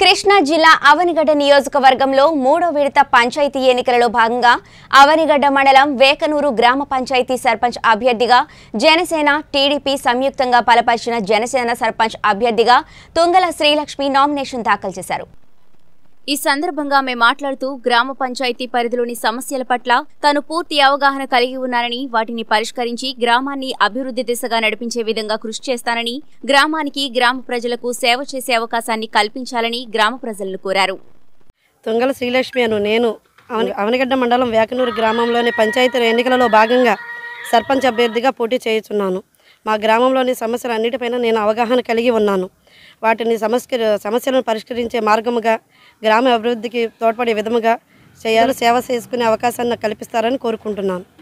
కృష్ణా జిల్లా అవనిగడ్డ నియోజకవర్గంలో మూడో విడత పంచాయతీ ఎన్నికలలో భాగంగా అవనిగడ్డ మండలం వేకనూరు గ్రామ పంచాయతీ సర్పంచ్ అభ్యర్థిగా జనసేన టీడీపీ సంయుక్తంగా బలపరిచిన జనసేన సర్పంచ్ అభ్యర్థిగా తుంగల శ్రీలక్ష్మి నామినేషన్ దాఖలు చేశారు ఈ సందర్భంగా ఆమె మాట్లాడుతూ గ్రామ పంచాయతీ పరిధిలోని సమస్యల పట్ల తను పూర్తి అవగాహన కలిగి ఉన్నానని వాటిని పరిష్కరించి గ్రామాన్ని అభివృద్ధి దిశగా నడిపించే విధంగా కృషి చేస్తానని గ్రామానికి గ్రామ ప్రజలకు సేవ చేసే అవకాశాన్ని కల్పించాలని గ్రామ ప్రజలను కోరారు తుంగల శ్రీలక్ష్మి అను నేను అవనిగడ్డ మండలం వేకనూరు గ్రామంలోని పంచాయతీ ఎన్నికలలో భాగంగా సర్పంచ్ అభ్యర్థిగా పోటీ చేయుచున్నాను మా గ్రామంలోని సమస్యలన్నిటిపైన నేను అవగాహన కలిగి ఉన్నాను వాటిని సమస్య సమస్యలను పరిష్కరించే మార్గముగా గ్రామ అభివృద్ధికి తోడ్పడే విధముగా చేయాలి సేవ చేసుకునే అవకాశాన్ని కల్పిస్తారని కోరుకుంటున్నాను